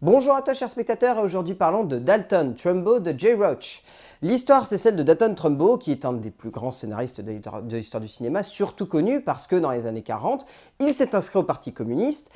Bonjour à toi chers spectateurs, aujourd'hui parlons de Dalton Trumbo de Jay Roach. L'histoire c'est celle de Dalton Trumbo qui est un des plus grands scénaristes de l'histoire du cinéma, surtout connu parce que dans les années 40, il s'est inscrit au Parti communiste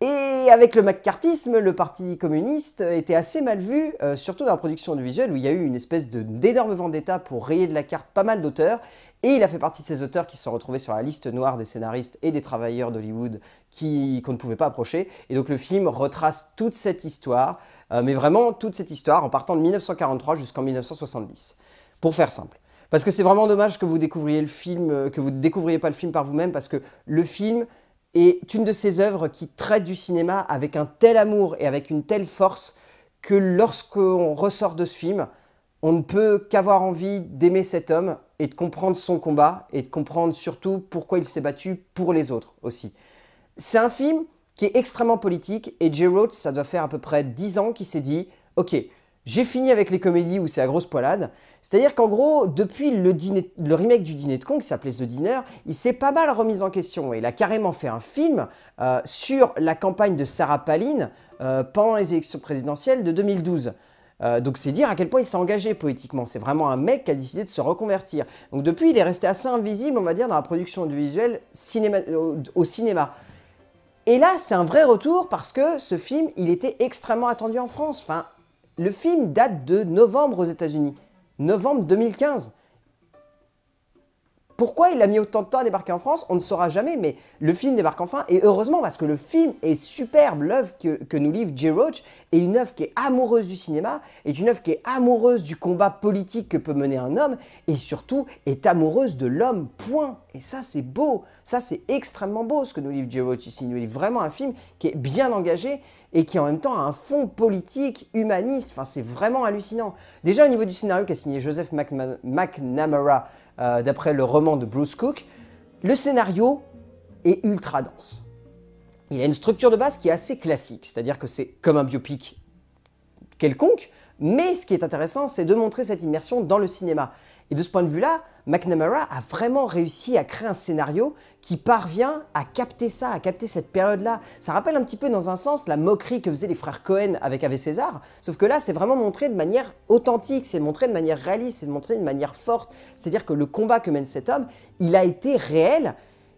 et avec le McCarthyisme, le Parti communiste était assez mal vu, euh, surtout dans la production audiovisuelle, où il y a eu une espèce d'énorme vendetta pour rayer de la carte pas mal d'auteurs. Et il a fait partie de ces auteurs qui se sont retrouvés sur la liste noire des scénaristes et des travailleurs d'Hollywood qu'on ne pouvait pas approcher. Et donc le film retrace toute cette histoire, euh, mais vraiment toute cette histoire en partant de 1943 jusqu'en 1970. Pour faire simple. Parce que c'est vraiment dommage que vous découvriez le film, euh, que vous ne découvriez pas le film par vous-même, parce que le film est une de ces œuvres qui traite du cinéma avec un tel amour et avec une telle force que lorsqu'on ressort de ce film, on ne peut qu'avoir envie d'aimer cet homme et de comprendre son combat et de comprendre surtout pourquoi il s'est battu pour les autres aussi. C'est un film qui est extrêmement politique et Jay Rhodes, ça doit faire à peu près 10 ans qu'il s'est dit Ok, j'ai fini avec les comédies où c'est à grosse poilade. C'est-à-dire qu'en gros, depuis le, remake du Dîner de Con, qui s'appelait The Dinner, il s'est pas mal remis en question. et Il a carrément fait un film euh, sur la campagne de Sarah Palin euh, pendant les élections présidentielles de 2012. Euh, donc c'est dire à quel point il s'est engagé poétiquement. C'est vraiment un mec qui a décidé de se reconvertir. Donc depuis, il est resté assez invisible, on va dire, dans la production audiovisuelle au, euh, au, cinéma. Et là, c'est un vrai retour parce que ce film, il était extrêmement attendu en France. Enfin, le film date de novembre aux États-Unis, novembre 2015. Pourquoi il a mis autant de temps à débarquer en France On ne saura jamais, mais le film débarque enfin, et heureusement parce que le film est superbe. L'œuvre que, nous livre J. Roach est une œuvre qui est amoureuse du cinéma, est une œuvre qui est amoureuse du combat politique que peut mener un homme, et surtout est amoureuse de l'homme, point. Et ça, c'est beau, ça, c'est extrêmement beau ce que nous livre J. Roach ici. Il nous vraiment un film qui est bien engagé et qui en même temps a un fond politique, humaniste. Enfin, c'est vraiment hallucinant. Déjà au niveau du scénario qu'a signé Joseph McNamara, euh, d'après le roman de Bruce Cook, le scénario est ultra dense. Il a une structure de base qui est assez classique, c'est-à-dire que c'est comme un biopic quelconque, mais ce qui est intéressant, c'est de montrer cette immersion dans le cinéma. Et de ce point de vue-là, McNamara a vraiment réussi à créer un scénario qui parvient à capter ça, à capter cette période-là. Ça rappelle un petit peu dans un sens la moquerie que faisaient les frères Cohen avec Ave César, sauf que là c'est vraiment montré de manière authentique, c'est montré de manière réaliste, c'est montré de manière forte. C'est-à-dire que le combat que mène cet homme, il a été réel.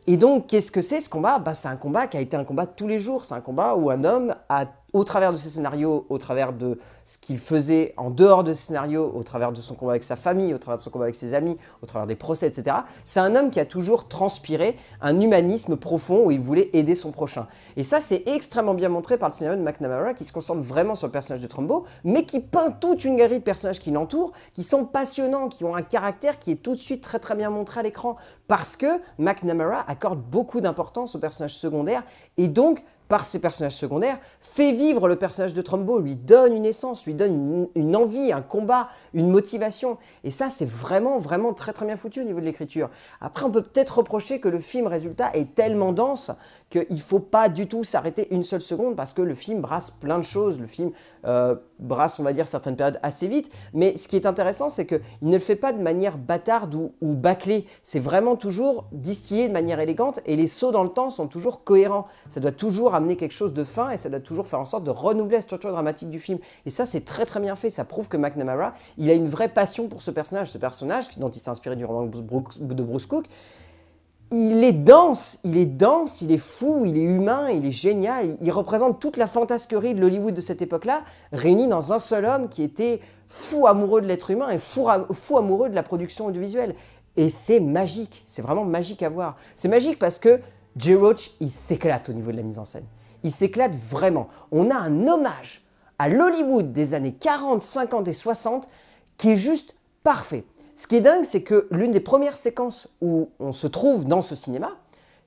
Et donc qu'est-ce que c'est ce combat bah, C'est un combat qui a été un combat de tous les jours, c'est un combat où un homme a au travers de ses scénarios, au travers de ce qu'il faisait en dehors de ses scénarios, au travers de son combat avec sa famille, au travers de son combat avec ses amis, au travers des procès, etc. C'est un homme qui a toujours transpiré un humanisme profond où il voulait aider son prochain. Et ça, c'est extrêmement bien montré par le scénario de McNamara qui se concentre vraiment sur le personnage de Trumbo, mais qui peint toute une galerie de personnages qui l'entourent, qui sont passionnants, qui ont un caractère qui est tout de suite très très bien montré à l'écran, parce que McNamara accorde beaucoup d'importance aux personnages secondaires et donc par ses personnages secondaires, fait vivre le personnage de Trumbo, lui donne une essence, lui donne une, une envie, un combat, une motivation. Et ça, c'est vraiment, vraiment très, très bien foutu au niveau de l'écriture. Après, on peut peut-être reprocher que le film résultat est tellement dense qu'il ne faut pas du tout s'arrêter une seule seconde parce que le film brasse plein de choses. Le film euh, brasse, on va dire, certaines périodes assez vite. Mais ce qui est intéressant, c'est qu'il ne le fait pas de manière bâtarde ou, ou bâclée. C'est vraiment toujours distillé de manière élégante et les sauts dans le temps sont toujours cohérents. Ça doit toujours amener quelque chose de fin et ça doit toujours faire en sorte de renouveler la structure dramatique du film. Et ça, c'est très très bien fait. Ça prouve que McNamara, il a une vraie passion pour ce personnage. Ce personnage dont il s'est inspiré du roman de Bruce Cook, il est dense, il est dense, il est fou, il est humain, il est génial. Il représente toute la fantasquerie de l'Hollywood de cette époque-là, réunie dans un seul homme qui était fou amoureux de l'être humain et fou, amoureux de la production audiovisuelle. Et c'est magique, c'est vraiment magique à voir. C'est magique parce que J. Roach, il s'éclate au niveau de la mise en scène. Il s'éclate vraiment. On a un hommage à l'Hollywood des années 40, 50 et 60 qui est juste parfait. Ce qui est dingue, c'est que l'une des premières séquences où on se trouve dans ce cinéma,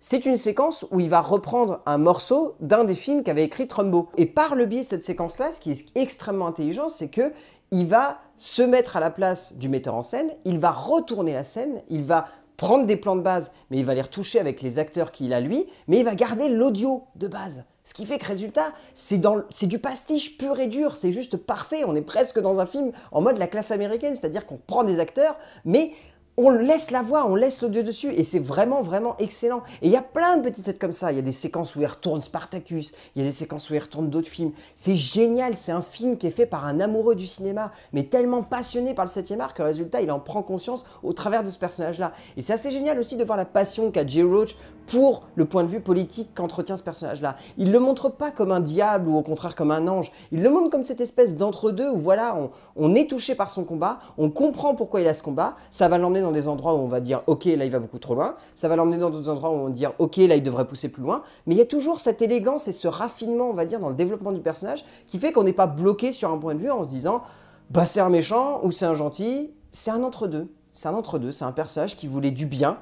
c'est une séquence où il va reprendre un morceau d'un des films qu'avait écrit Trumbo. Et par le biais de cette séquence-là, ce qui est extrêmement intelligent, c'est que il va se mettre à la place du metteur en scène, il va retourner la scène, il va prendre des plans de base, mais il va les retoucher avec les acteurs qu'il a lui, mais il va garder l'audio de base. Ce qui fait que résultat, c'est du pastiche pur et dur, c'est juste parfait, on est presque dans un film en mode la classe américaine, c'est-à-dire qu'on prend des acteurs, mais on laisse la voix, on laisse l'audio dessus, et c'est vraiment, vraiment excellent. Et il y a plein de petites sets comme ça. Il y a des séquences où il retourne Spartacus, il y a des séquences où il retourne d'autres films. C'est génial, c'est un film qui est fait par un amoureux du cinéma, mais tellement passionné par le 7 art que résultat, il en prend conscience au travers de ce personnage-là. Et c'est assez génial aussi de voir la passion qu'a Jay Roach pour le point de vue politique qu'entretient ce personnage-là. Il le montre pas comme un diable ou au contraire comme un ange. Il le montre comme cette espèce d'entre-deux où voilà, on, est touché par son combat, on comprend pourquoi il a ce combat, ça va l'emmener dans des endroits où on va dire ok là il va beaucoup trop loin, ça va l'emmener dans d'autres endroits où on va dire ok là il devrait pousser plus loin, mais il y a toujours cette élégance et ce raffinement on va dire dans le développement du personnage qui fait qu'on n'est pas bloqué sur un point de vue en se disant bah c'est un méchant ou c'est un gentil, c'est un entre-deux, c'est un entre-deux, c'est un personnage qui voulait du bien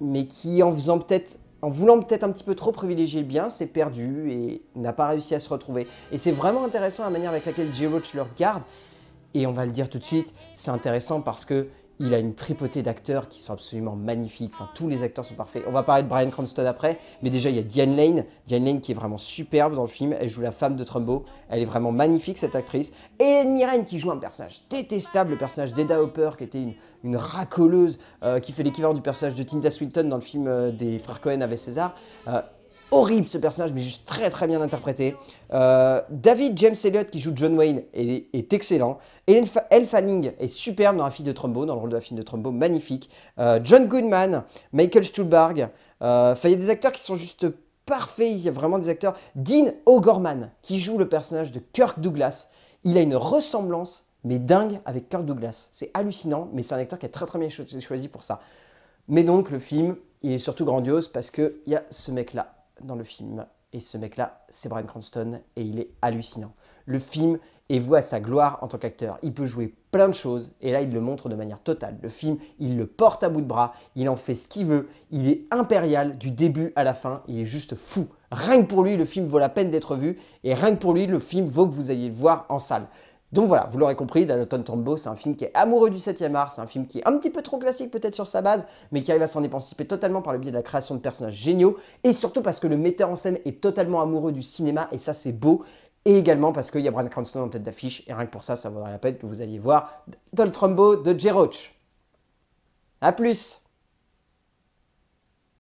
mais qui en faisant peut-être en voulant peut-être un petit peu trop privilégier le bien, s'est perdu et n'a pas réussi à se retrouver. Et c'est vraiment intéressant la manière avec laquelle J. Roach le regarde. Et on va le dire tout de suite, c'est intéressant parce que il a une tripotée d'acteurs qui sont absolument magnifiques. Enfin, tous les acteurs sont parfaits. On va parler de Brian Cranston après, mais déjà il y a Diane Lane. Diane Lane qui est vraiment superbe dans le film. Elle joue la femme de Trumbo. Elle est vraiment magnifique cette actrice. Et Hélène qui joue un personnage détestable, le personnage d'Eda Hopper qui était une, racoleuse euh, qui fait l'équivalent du personnage de Tinda Swinton dans le film euh, des frères Cohen avec César. Euh, horrible ce personnage, mais juste très très bien interprété. Euh, David James Elliott qui joue John Wayne est, excellent. et Elle Fanning est superbe dans la fille de Trumbo, dans le rôle de la fille de Trumbo, magnifique. Euh, John Goodman, Michael Stuhlbarg. Euh, enfin, il y a des acteurs qui sont juste parfaits, il y a vraiment des acteurs. Dean O'Gorman qui joue le personnage de Kirk Douglas. Il a une ressemblance, mais dingue, avec Kirk Douglas. C'est hallucinant, mais c'est un acteur qui a très très bien choisi pour ça. Mais donc, le film, il est surtout grandiose parce qu'il y a ce mec-là dans le film. Et ce mec-là, c'est Brian Cranston et il est hallucinant. Le film est voué à sa gloire en tant qu'acteur. Il peut jouer plein de choses et là, il le montre de manière totale. Le film, il le porte à bout de bras, il en fait ce qu'il veut, il est impérial du début à la fin, il est juste fou. Rien que pour lui, le film vaut la peine d'être vu et rien que pour lui, le film vaut que vous ayez le voir en salle. Donc voilà, vous l'aurez compris, Dalton Trumbo, c'est un film qui est amoureux du 7e art, c'est un film qui est un petit peu trop classique peut-être sur sa base, mais qui arrive à s'en émanciper totalement par le biais de la création de personnages géniaux, et surtout parce que le metteur en scène est totalement amoureux du cinéma, et ça c'est beau, et également parce qu'il y a Brian Cranston en tête d'affiche, et rien que pour ça, ça vaudrait la peine que vous alliez voir Dol Trumbo de J. Roach. A plus